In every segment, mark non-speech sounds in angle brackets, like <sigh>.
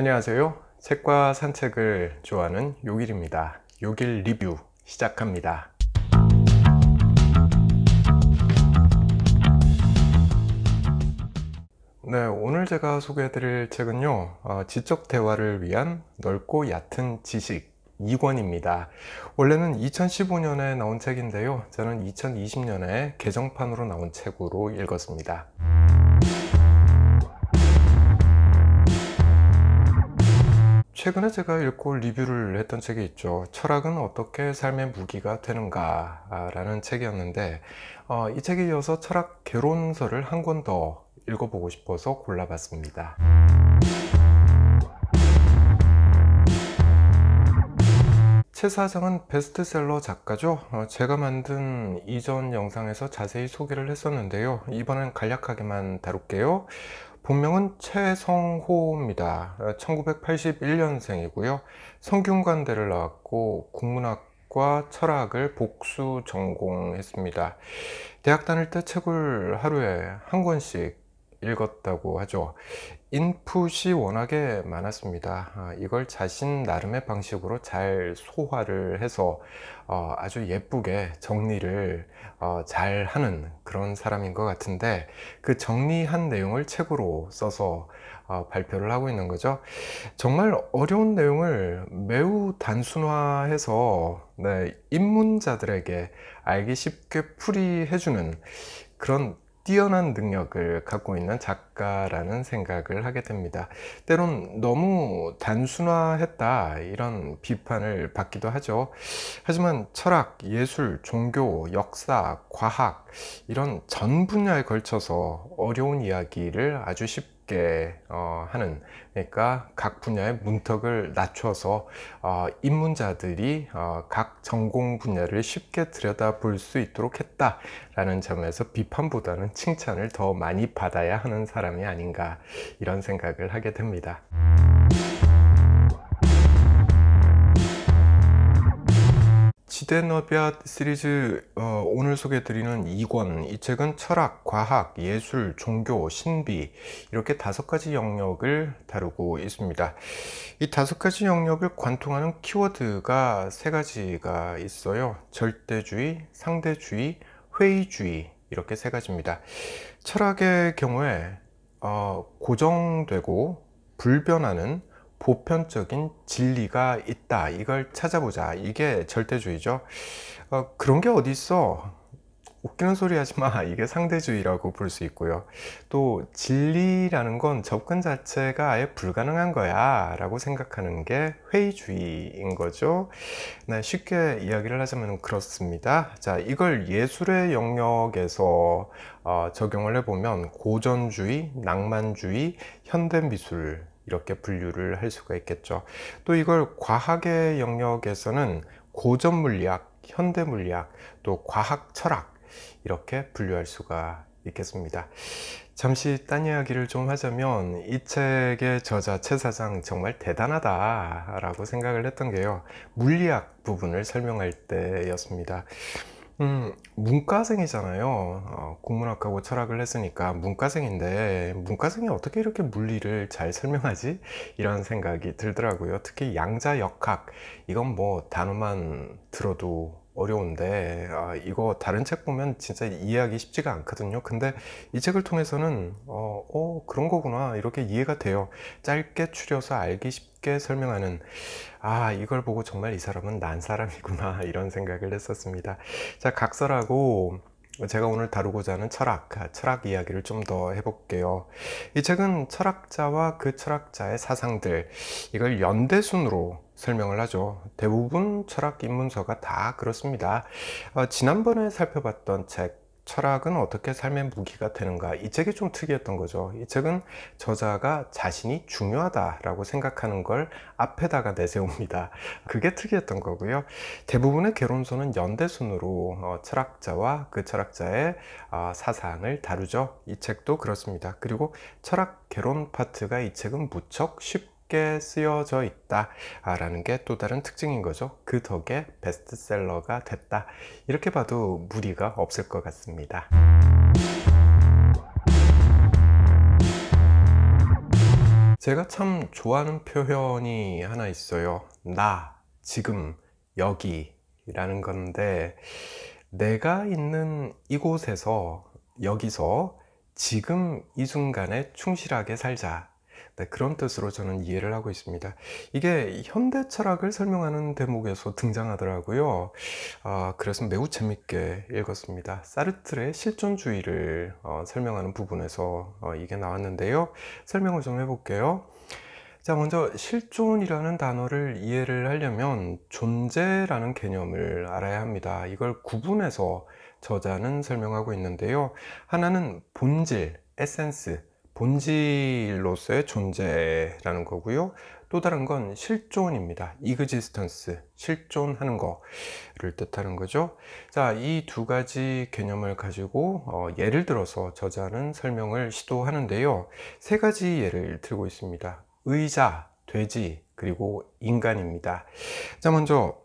안녕하세요 책과 산책을 좋아하는 요길입니다 요길 리뷰 시작합니다 네 오늘 제가 소개해 드릴 책은요 어, 지적 대화를 위한 넓고 얕은 지식 2권입니다. 원래는 2015년에 나온 책인데요. 저는 2020년에 개정판으로 나온 책으로 읽었습니다. 최근에 제가 읽고 리뷰를 했던 책이 있죠. 철학은 어떻게 삶의 무기가 되는가 아, 라는 책이었는데 어, 이 책에 이어서 철학 개론서를 한 권 더 읽어보고 싶어서 골라봤습니다. 최 사장은 베스트셀러 작가죠. 어, 제가 만든 이전 영상에서 자세히 소개를 했었는데요. 이번엔 간략하게만 다룰게요. 본명은 최성호입니다. 1981년생이고요. 성균관대를 나왔고 국문학과 철학을 복수 전공했습니다. 대학 다닐 때 책을 하루에 한 권씩 읽었다고 하죠. 인풋이 워낙에 많았습니다. 아, 이걸 자신 나름의 방식으로 잘 소화를 해서 어, 아주 예쁘게 정리를 어, 잘 하는 그런 사람인 것 같은데 그 정리한 내용을 책으로 써서 어, 발표를 하고 있는 거죠. 정말 어려운 내용을 매우 단순화해서 네, 입문자들에게 알기 쉽게 풀이해주는 그런 뛰어난 능력을 갖고 있는 작가라는 생각을 하게 됩니다. 때론 너무 단순화했다 이런 비판을 받기도 하죠. 하지만 철학, 예술, 종교, 역사, 과학 이런 전 분야에 걸쳐서 어려운 이야기를 아주 쉽게 있게 어, 하는 그러니까 각 분야의 문턱을 낮춰서 어, 입문자들이 어, 각 전공 분야를 쉽게 들여다볼 수 있도록 했다라는 점에서 비판보다는 칭찬을 더 많이 받아야 하는 사람이 아닌가 이런 생각을 하게 됩니다. 지대너비아 시리즈 어, 오늘 소개드리는 해 2권 이 책은 철학, 과학, 예술, 종교, 신비 이렇게 다섯 가지 영역을 다루고 있습니다 이 다섯 가지 영역을 관통하는 키워드가 세 가지가 있어요 절대주의, 상대주의, 회의주의 이렇게 세 가지입니다 철학의 경우에 어, 고정되고 불변하는 보편적인 진리가 있다 이걸 찾아보자 이게 절대주의죠 어, 그런 게 어디 있어 웃기는 소리 하지마 <laughs> 이게 상대주의라고 볼 수 있고요 또 진리라는 건 접근 자체가 아예 불가능한 거야 라고 생각하는 게 회의주의인 거죠 네, 쉽게 이야기를 하자면 그렇습니다 자 이걸 예술의 영역에서 어, 적용을 해보면 고전주의, 낭만주의, 현대미술 이렇게 분류를 할 수가 있겠죠. 또 이걸 과학의 영역에서는 고전 물리학, 현대 물리학, 또 과학 철학 이렇게 분류할 수가 있겠습니다. 잠시 딴 이야기를 좀 하자면 이 책의 저자 최 사장 정말 대단하다라고 생각을 했던 게요. 물리학 부분을 설명할 때였습니다. 음, 문과생이잖아요. 어, 국문학하고 철학을 했으니까 문과생인데, 문과생이 어떻게 이렇게 물리를 잘 설명하지? 이런 생각이 들더라고요. 특히 양자역학. 이건 뭐 단어만 들어도 어려운데 아, 이거 다른 책 보면 진짜 이해하기 쉽지가 않거든요 근데 이 책을 통해서는 어, 어 그런 거구나 이렇게 이해가 돼요 짧게 추려서 알기 쉽게 설명하는 아 이걸 보고 정말 이 사람은 난 사람이구나 <laughs> 이런 생각을 했었습니다 자 각설하고 제가 오늘 다루고자 하는 철학, 철학 이야기를 좀 더 해볼게요. 이 책은 철학자와 그 철학자의 사상들, 이걸 연대순으로 설명을 하죠. 대부분 철학 입문서가 다 그렇습니다. 어, 지난번에 살펴봤던 책, 철학은 어떻게 삶의 무기가 되는가 이 책이 좀 특이했던 거죠 이 책은 저자가 자신이 중요하다라고 생각하는 걸 앞에다가 내세웁니다 그게 특이했던 거고요 대부분의 개론서는 연대순으로 어, 철학자와 그 철학자의 아, 사상을 다루죠 이 책도 그렇습니다 그리고 철학 개론 파트가 이 책은 무척 쉽고 깊게 쓰여져 있다 아, 라는 게 또 다른 특징인 거죠 그 덕에 베스트셀러가 됐다 이렇게 봐도 무리가 없을 것 같습니다 제가 참 좋아하는 표현이 하나 있어요 나 지금 여기 라는 건데 내가 있는 이곳에서 여기서 지금 이 순간에 충실하게 살자 네, 그런 뜻으로 저는 이해를 하고 있습니다. 이게 현대 철학을 설명하는 대목에서 등장하더라고요. 아, 그래서 매우 재밌게 읽었습니다. 사르트의 실존주의를 어, 설명하는 부분에서 어, 이게 나왔는데요. 설명을 좀 해볼게요. 자, 먼저 실존이라는 단어를 이해를 하려면 존재라는 개념을 알아야 합니다. 이걸 구분해서 저자는 설명하고 있는데요. 하나는 본질, 에센스, 본질로서의 존재라는 거고요. 또 다른 건 실존입니다. 이그지스턴스, 실존하는 거를 뜻하는 거죠. 자, 이 두 가지 개념을 가지고 어, 예를 들어서 저자는 설명을 시도하는데요. 세 가지 예를 들고 있습니다. 의자, 돼지, 그리고 인간입니다. 자, 먼저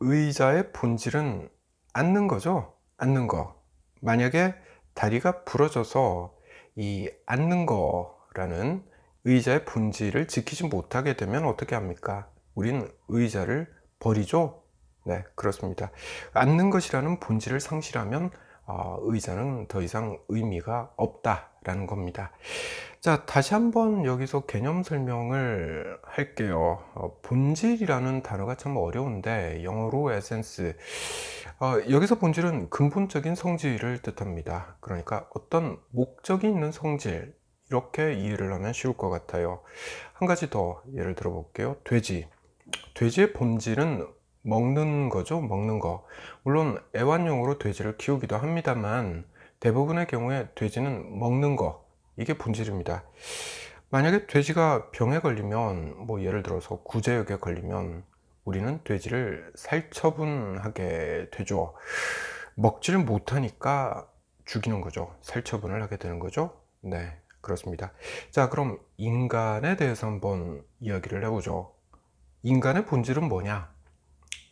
의자의 본질은 앉는 거죠. 앉는 거. 만약에 다리가 부러져서 이 앉는 거라는 의자의 본질을 지키지 못하게 되면 어떻게 합니까? 우리는 의자를 버리죠? 네, 그렇습니다. 앉는 것이라는 본질을 상실하면 어, 의자는 더 이상 의미가 없다. 라는 겁니다 자 다시 한번 여기서 개념 설명을 할게요 어, 본질이라는 단어가 참 어려운데 영어로 에센스 어, 여기서 본질은 근본적인 성질을 뜻합니다 그러니까 어떤 목적이 있는 성질 이렇게 이해를 하면 쉬울 것 같아요 한 가지 더 예를 들어 볼게요 돼지 돼지의 본질은 먹는 거죠 먹는 거 물론 애완용으로 돼지를 키우기도 합니다만 대부분의 경우에 돼지는 먹는 거 이게 본질입니다 만약에 돼지가 병에 걸리면 뭐 예를 들어서 구제역에 걸리면 우리는 돼지를 살처분하게 되죠 먹지를 못하니까 죽이는 거죠 살처분을 하게 되는 거죠 네 그렇습니다 자 그럼 인간에 대해서 한번 이야기를 해보죠 인간의 본질은 뭐냐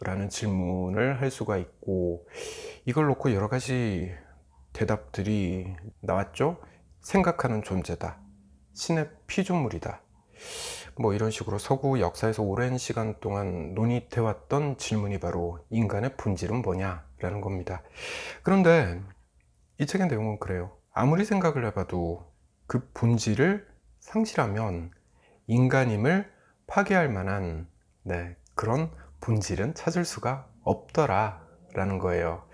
라는 질문을 할 수가 있고 이걸 놓고 여러 가지 대답들이 나왔죠. 생각하는 존재다. 신의 피조물이다. 뭐 이런 식으로 서구 역사에서 오랜 시간 동안 논의되어왔던 질문이 바로 인간의 본질은 뭐냐라는 겁니다. 그런데 이 책의 내용은 그래요. 아무리 생각을 해봐도 그 본질을 상실하면 인간임을 파괴할 만한 네, 그런 본질은 찾을 수가 없더라라는 거예요.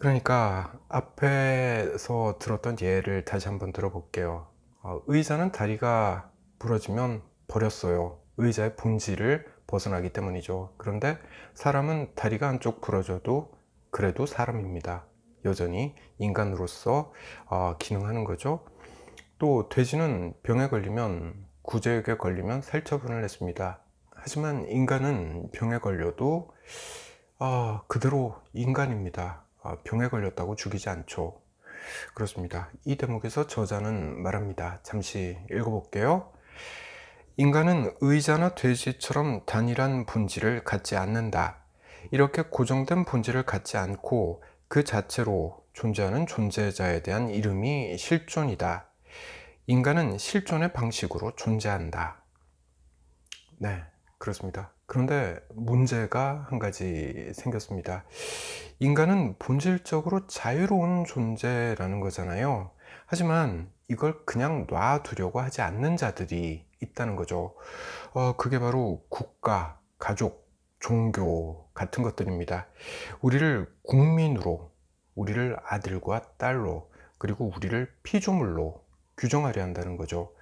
그러니까 앞에서 들었던 예를 다시 한번 들어볼게요. 어, 의자는 다리가 부러지면 버렸어요. 의자의 본질을 벗어나기 때문이죠. 그런데 사람은 다리가 한쪽 부러져도 그래도 사람입니다. 여전히 인간으로서 어, 기능하는 거죠. 또 돼지는 병에 걸리면 구제역에 걸리면 살처분을 했습니다. 하지만 인간은 병에 걸려도 어, 그대로 인간입니다. 아, 병에 걸렸다고 죽이지 않죠. 그렇습니다. 이 대목에서 저자는 말합니다. 잠시 읽어볼게요. 인간은 의자나 돼지처럼 단일한 본질을 갖지 않는다. 이렇게 고정된 본질을 갖지 않고 그 자체로 존재하는 존재자에 대한 이름이 실존이다. 인간은 실존의 방식으로 존재한다. 네, 그렇습니다. 그런데 문제가 한 가지 생겼습니다. 인간은 본질적으로 자유로운 존재라는 거잖아요. 하지만 이걸 그냥 놔두려고 하지 않는 자들이 있다는 거죠. 어, 그게 바로 국가, 가족, 종교 같은 것들입니다. 우리를 국민으로, 우리를 아들과 딸로, 그리고 우리를 피조물로 규정하려 한다는 거죠.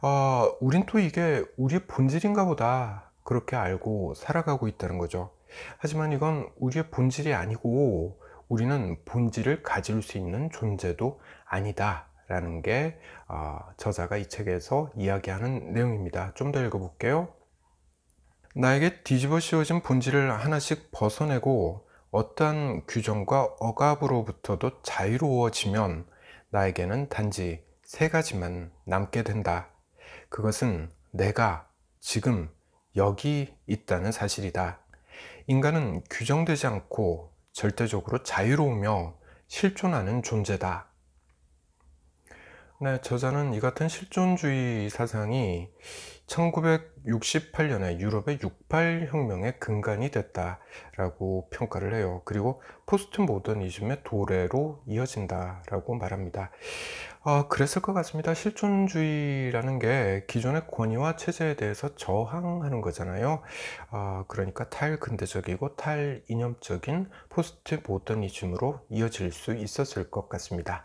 어, 우린 또 이게 우리의 본질인가 보다 그렇게 알고 살아가고 있다는 거죠. 하지만 이건 우리의 본질이 아니고 우리는 본질을 가질 수 있는 존재도 아니다. 라는 게 아, 저자가 이 책에서 이야기하는 내용입니다. 좀 더 읽어볼게요. 나에게 뒤집어 씌워진 본질을 하나씩 벗어내고 어떠한 규정과 억압으로부터도 자유로워지면 나에게는 단지 세 가지만 남게 된다. 그것은 내가 지금 여기 있다는 사실이다. 인간은 규정되지 않고 절대적으로 자유로우며 실존하는 존재다. 네, 저자는 이 같은 실존주의 사상이 1968년에 유럽의 68혁명의 근간이 됐다라고 평가를 해요. 그리고 포스트 모더니즘의 도래로 이어진다라고 말합니다. 어, 그랬을 것 같습니다. 실존주의라는 게 기존의 권위와 체제에 대해서 저항하는 거잖아요. 어, 그러니까 탈근대적이고 탈이념적인 포스트 모더니즘으로 이어질 수 있었을 것 같습니다.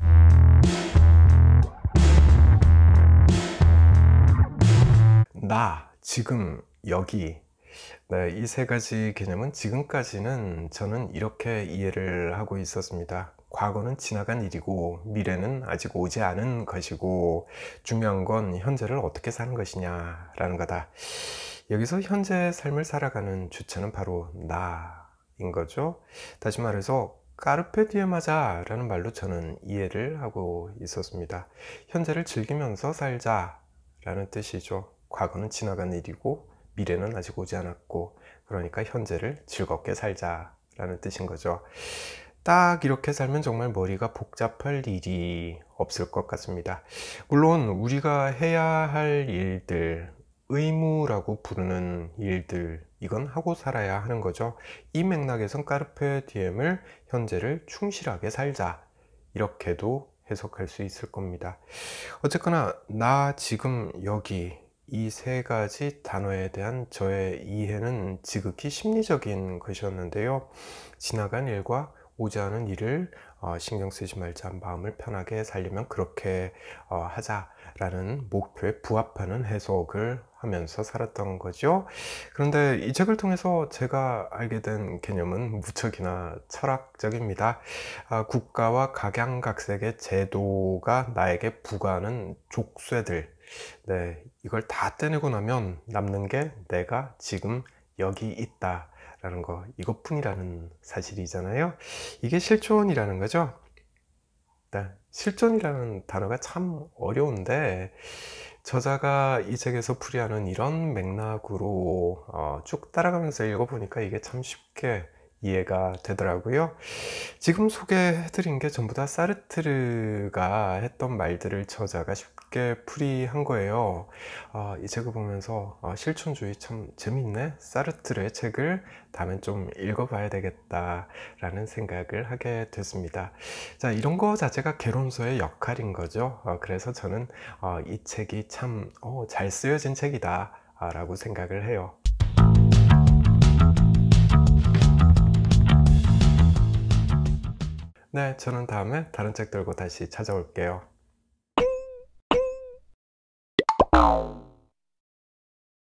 나, 지금, 여기. 네, 이세 가지 개념은 지금까지는 저는 이렇게 이해를 하고 있었습니다. 과거는 지나간 일이고 미래는 아직 오지 않은 것이고 중요한 건 현재를 어떻게 사는 것이냐라는 거다. 여기서 현재 삶을 살아가는 주체는 바로 나인 거죠. 다시 말해서 까르페 디에 맞아 라는 말로 저는 이해를 하고 있었습니다. 현재를 즐기면서 살자라는 뜻이죠. 과거는 지나간 일이고 미래는 아직 오지 않았고 그러니까 현재를 즐겁게 살자라는 뜻인 거죠. 딱 이렇게 살면 정말 머리가 복잡할 일이 없을 것 같습니다. 물론 우리가 해야 할 일들, 의무라고 부르는 일들, 이건 하고 살아야 하는 거죠. 이 맥락에선 까르페 디엠을 현재를 충실하게 살자. 이렇게도 해석할 수 있을 겁니다. 어쨌거나, 나 지금 여기, 이세 가지 단어에 대한 저의 이해는 지극히 심리적인 것이었는데요. 지나간 일과 오지 않은 일을 어, 신경 쓰지 말자 마음을 편하게 살리면 그렇게 어, 하자라는 목표에 부합하는 해석을 하면서 살았던 거죠. 그런데 이 책을 통해서 제가 알게 된 개념은 무척이나 철학적입니다. 아, 국가와 각양각색의 제도가 나에게 부과하는 족쇄들, 네, 이걸 다 떼내고 나면 남는 게 내가 지금 여기 있다 라는 거 이것뿐이라는 사실이잖아요 이게 실존이라는 거죠 네, 실존이라는 단어가 참 어려운데 저자가 이 책에서 풀이하는 이런 맥락으로 어, 쭉 따라가면서 읽어보니까 이게 참 쉽게 이해가 되더라고요. 지금 소개해드린 게 전부 다 사르트르가 했던 말들을 저자가 쉽게 풀이한 거예요. 어, 이 책을 보면서 어, 실천주의 참 재밌네. 사르트르의 책을 다음엔 좀 읽어봐야 되겠다라는 생각을 하게 됐습니다. 자, 이런 거 자체가 개론서의 역할인 거죠. 어, 그래서 저는 어, 이 책이 참잘 어, 쓰여진 책이다. 라고 생각을 해요. 네, 저는 다음에 다른 책 들고 다시 찾아올게요.